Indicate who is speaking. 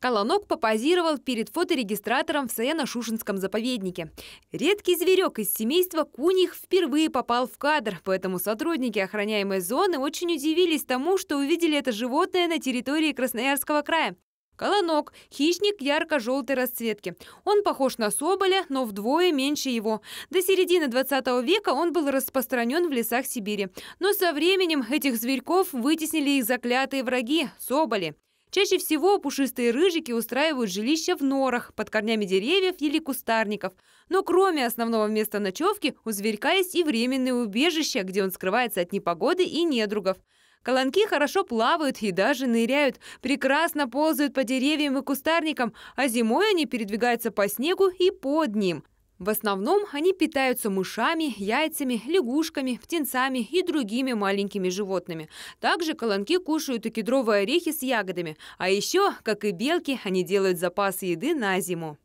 Speaker 1: Колонок попозировал перед фоторегистратором в Саяно-Шушинском заповеднике. Редкий зверек из семейства куних впервые попал в кадр, поэтому сотрудники охраняемой зоны очень удивились тому, что увидели это животное на территории Красноярского края. Колонок – хищник ярко-желтой расцветки. Он похож на соболя, но вдвое меньше его. До середины 20 века он был распространен в лесах Сибири. Но со временем этих зверьков вытеснили их заклятые враги – соболи. Чаще всего пушистые рыжики устраивают жилища в норах, под корнями деревьев или кустарников. Но кроме основного места ночевки у зверька есть и временное убежище, где он скрывается от непогоды и недругов. Колонки хорошо плавают и даже ныряют, прекрасно ползают по деревьям и кустарникам, а зимой они передвигаются по снегу и под ним – в основном они питаются мышами, яйцами, лягушками, птенцами и другими маленькими животными. Также колонки кушают и кедровые орехи с ягодами. А еще, как и белки, они делают запасы еды на зиму.